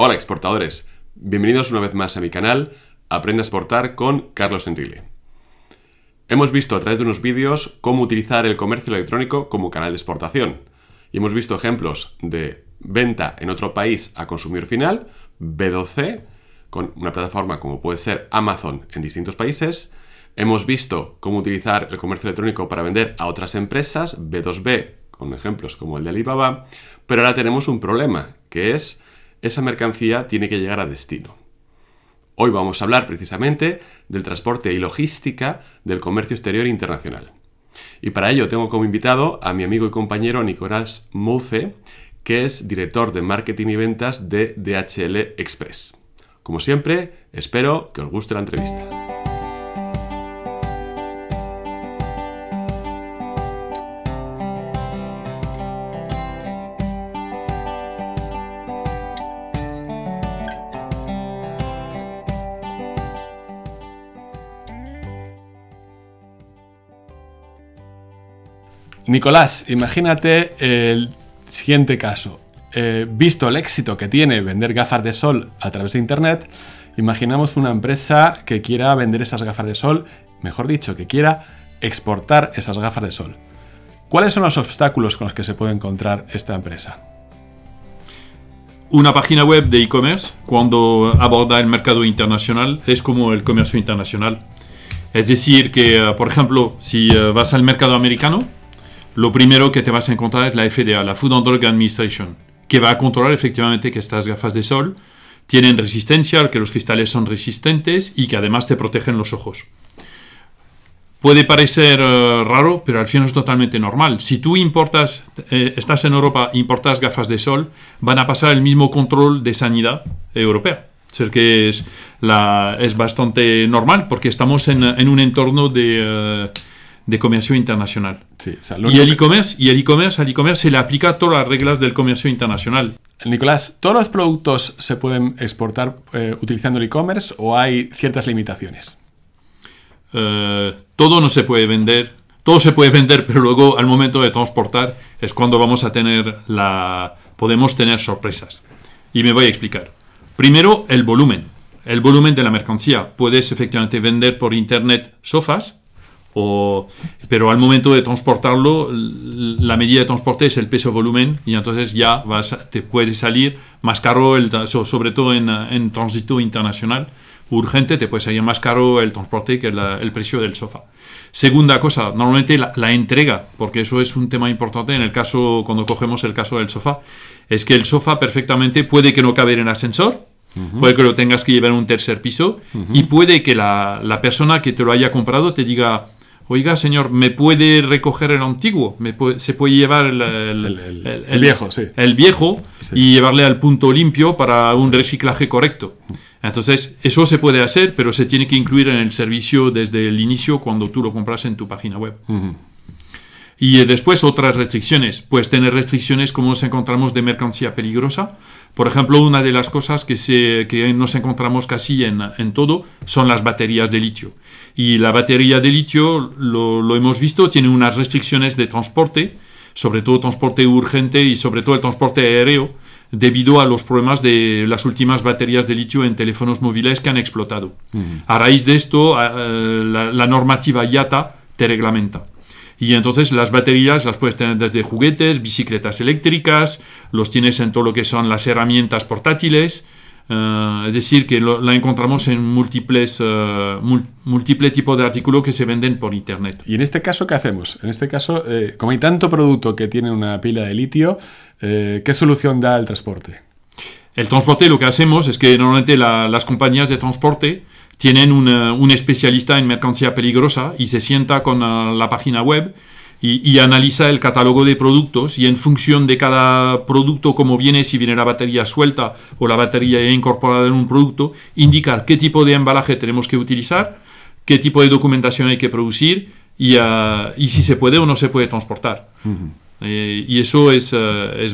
Hola exportadores, bienvenidos una vez más a mi canal Aprende a exportar con Carlos Enrile. Hemos visto a través de unos vídeos cómo utilizar el comercio electrónico como canal de exportación y hemos visto ejemplos de venta en otro país a consumidor final, B2C, con una plataforma como puede ser Amazon en distintos países. Hemos visto cómo utilizar el comercio electrónico para vender a otras empresas, B2B, con ejemplos como el de Alibaba, pero ahora tenemos un problema, que es esa mercancía tiene que llegar a destino. Hoy vamos a hablar precisamente del transporte y logística del comercio exterior internacional. Y para ello tengo como invitado a mi amigo y compañero Nicolás Mouce, que es director de marketing y ventas de DHL Express. Como siempre, espero que os guste la entrevista. Nicolás, imagínate el siguiente caso. Eh, visto el éxito que tiene vender gafas de sol a través de Internet, imaginamos una empresa que quiera vender esas gafas de sol, mejor dicho, que quiera exportar esas gafas de sol. ¿Cuáles son los obstáculos con los que se puede encontrar esta empresa? Una página web de e-commerce, cuando aborda el mercado internacional, es como el comercio internacional. Es decir, que, eh, por ejemplo, si eh, vas al mercado americano, lo primero que te vas a encontrar es la FDA, la Food and Drug Administration, que va a controlar efectivamente que estas gafas de sol tienen resistencia, que los cristales son resistentes y que además te protegen los ojos. Puede parecer eh, raro, pero al final es totalmente normal. Si tú importas, eh, estás en Europa, importas gafas de sol, van a pasar el mismo control de sanidad europea. O que es, bastante normal porque estamos en, un entorno de... Eh, de comercio internacional. y, el e-commerce, y el commerce al e-commerce se le aplica todas las reglas del comercio internacional. Nicolás, ¿todos los productos se pueden exportar eh, utilizando el e-commerce o hay ciertas limitaciones? Eh, todo no se puede vender, todo se puede vender, pero luego al momento de transportar es cuando vamos a tener la... podemos tener sorpresas. Y me voy a explicar. Primero, el volumen. El volumen de la mercancía. Puedes efectivamente vender por internet sofas. O, pero al momento de transportarlo, la medida de transporte es el peso-volumen y entonces ya vas, te puede salir más caro, el, sobre todo en, tránsito internacional urgente, te puede salir más caro el transporte que el precio del sofá. Segunda cosa, normalmente la, entrega, porque eso es un tema importante en el caso, cuando cogemos el caso del sofá, es que el sofá perfectamente puede que no cabe en ascensor, puede que lo tengas que llevar a un tercer piso y puede que la, la persona que te lo haya comprado te diga, oiga señor, ¿me puede recoger el antiguo? ¿Se puede llevar el, viejo? El viejo y llevarle al punto limpio para un reciclaje correcto. Entonces, eso se puede hacer, pero se tiene que incluir en el servicio desde el inicio cuando tú lo compras en tu página web. Y eh, después otras restricciones. Pues tener restricciones como nos encontramos de mercancía peligrosa. Por ejemplo, una de las cosas que, nos encontramos casi en, todo son las baterías de litio. Y la batería de litio, lo, hemos visto, tiene unas restricciones de transporte, sobre todo transporte urgente y sobre todo el transporte aéreo, debido a los problemas de las últimas baterías de litio en teléfonos móviles que han explotado. A raíz de esto, eh, la normativa IATA te reglamenta. Y entonces las baterías las puedes tener desde juguetes, bicicletas eléctricas, los tienes en todo lo que son las herramientas portátiles. Eh, es decir, que la encontramos en múltiples, eh, múltiples tipos de artículos que se venden por Internet. ¿Y en este caso qué hacemos? En este caso, eh, como hay tanto producto que tiene una pila de litio, ¿qué solución da el transporte? El transporte lo que hacemos es que normalmente las compañías de transporte tienen eh, un, especialista en mercancía peligrosa y se sienta con eh, la página web y, analiza el catálogo de productos y en función de cada producto, como viene, si viene la batería suelta o la batería incorporada en un producto, indica qué tipo de embalaje tenemos que utilizar, qué tipo de documentación hay que producir y, eh, y si se puede o no se puede transportar. y eso es,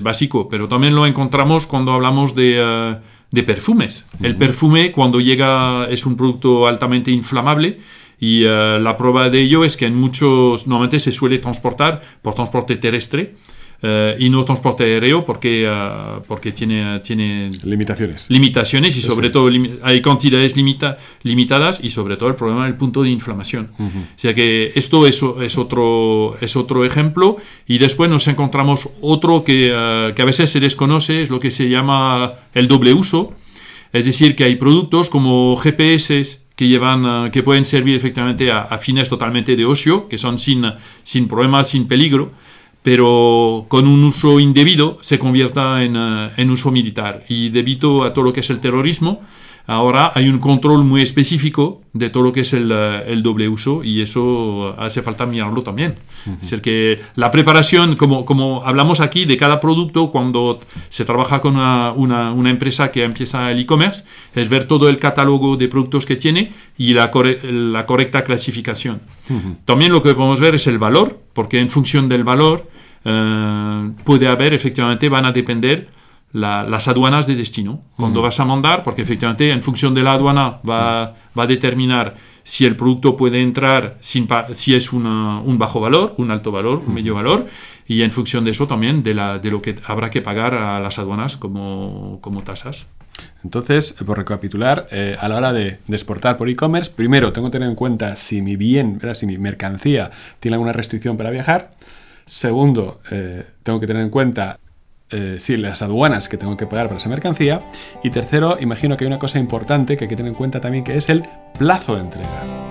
básico, pero también lo encontramos cuando hablamos de de perfumes. El perfume cuando llega es un producto altamente inflamable y eh, la prueba de ello es que en muchos, normalmente se suele transportar por transporte terrestre eh, y no transporte aéreo porque, eh, porque tiene, tiene limitaciones. Limitaciones y sobre todo hay cantidades limitadas y sobre todo el problema del punto de inflamación. O sea que esto es, es, otro, es otro ejemplo y después nos encontramos otro que, eh, que a veces se desconoce, es lo que se llama el doble uso. Es decir, que hay productos como GPS, que llevan que pueden servir efectivamente a, a, fines totalmente de ocio, que son sin, sin problemas, sin peligro, pero con un uso indebido se convierta en, eh, en, uso militar. Y debido a todo lo que es el terrorismo, ahora hay un control muy específico de todo lo que es el, eh, el doble uso y eso hace falta mirarlo también. Es decir, que la preparación, como, como hablamos aquí de cada producto, cuando se trabaja con una, una, empresa que empieza el e-commerce, es ver todo el catálogo de productos que tiene y la, la correcta clasificación. También lo que podemos ver es el valor, porque en función del valor, eh, puede haber, efectivamente, van a depender las aduanas de destino. Cuando vas a mandar, porque efectivamente en función de la aduana va, va a determinar si el producto puede entrar, sin si es un bajo valor, un alto valor, un medio valor, y en función de eso también de, lo que habrá que pagar a las aduanas como, como tasas. Entonces, eh, por recapitular, eh, a la hora de, exportar por e-commerce, primero tengo que tener en cuenta si mi bien, si mi mercancía tiene alguna restricción para viajar. Segundo, eh, tengo que tener en cuenta eh, las aduanas que tengo que pagar para esa mercancía. Y tercero, imagino que hay una cosa importante que hay que tener en cuenta también, que es el plazo de entrega.